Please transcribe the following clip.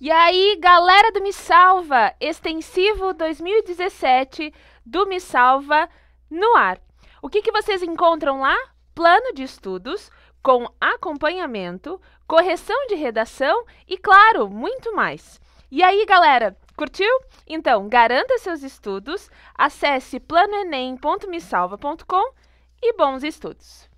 E aí, galera do Me Salva, extensivo 2017 do Me Salva no ar. O que, que vocês encontram lá? Plano de estudos com acompanhamento, correção de redação e, claro, muito mais. E aí, galera, curtiu? Então, garanta seus estudos, acesse planoenem.mesalva.com e bons estudos!